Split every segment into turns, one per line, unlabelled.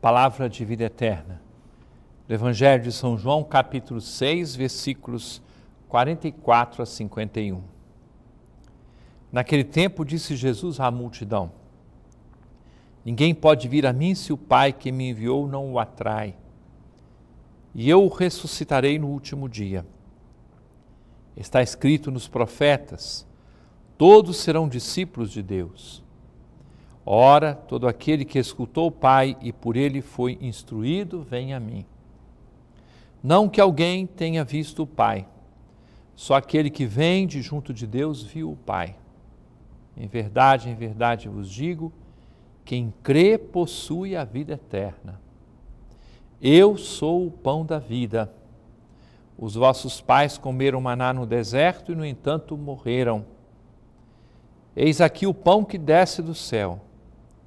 palavra de vida eterna. Do Evangelho de São João, capítulo 6, versículos 44 a 51. Naquele tempo disse Jesus à multidão: Ninguém pode vir a mim se o Pai que me enviou não o atrai. E eu o ressuscitarei no último dia. Está escrito nos profetas: todos serão discípulos de Deus. Ora, todo aquele que escutou o Pai e por ele foi instruído, vem a mim. Não que alguém tenha visto o Pai, só aquele que vem de junto de Deus viu o Pai. Em verdade, em verdade vos digo: quem crê possui a vida eterna. Eu sou o pão da vida. Os vossos pais comeram maná no deserto e, no entanto, morreram. Eis aqui o pão que desce do céu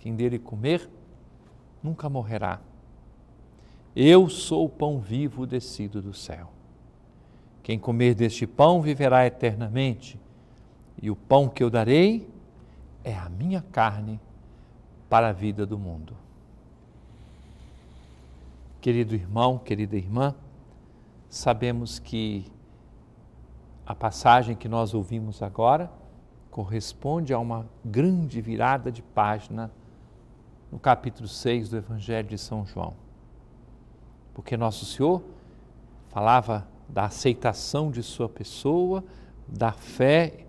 quem dele comer, nunca morrerá. Eu sou o pão vivo descido do céu. Quem comer deste pão viverá eternamente, e o pão que eu darei é a minha carne para a vida do mundo. Querido irmão, querida irmã, sabemos que a passagem que nós ouvimos agora corresponde a uma grande virada de página no capítulo 6 do Evangelho de São João. Porque Nosso Senhor falava da aceitação de sua pessoa, da fé,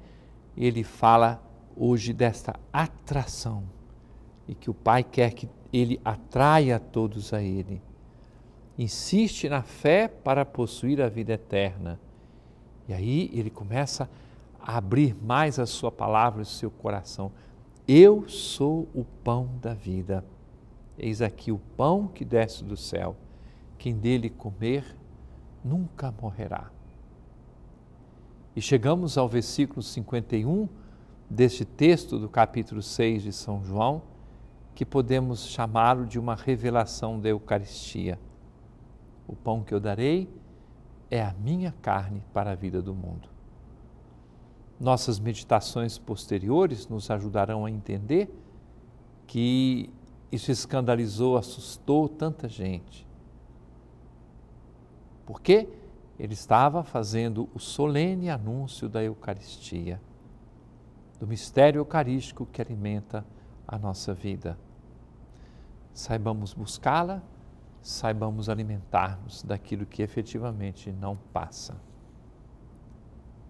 ele fala hoje desta atração e que o Pai quer que ele atraia todos a ele. Insiste na fé para possuir a vida eterna. E aí ele começa a abrir mais a sua palavra e o seu coração. Eu sou o pão da vida. Eis aqui o pão que desce do céu. Quem dele comer nunca morrerá. E chegamos ao versículo 51 deste texto do capítulo 6 de São João, que podemos chamá-lo de uma revelação da Eucaristia. O pão que eu darei é a minha carne para a vida do mundo. Nossas meditações posteriores nos ajudarão a entender que isso escandalizou, assustou tanta gente. Porque ele estava fazendo o solene anúncio da Eucaristia, do mistério eucarístico que alimenta a nossa vida. Saibamos buscá-la, saibamos alimentar-nos daquilo que efetivamente não passa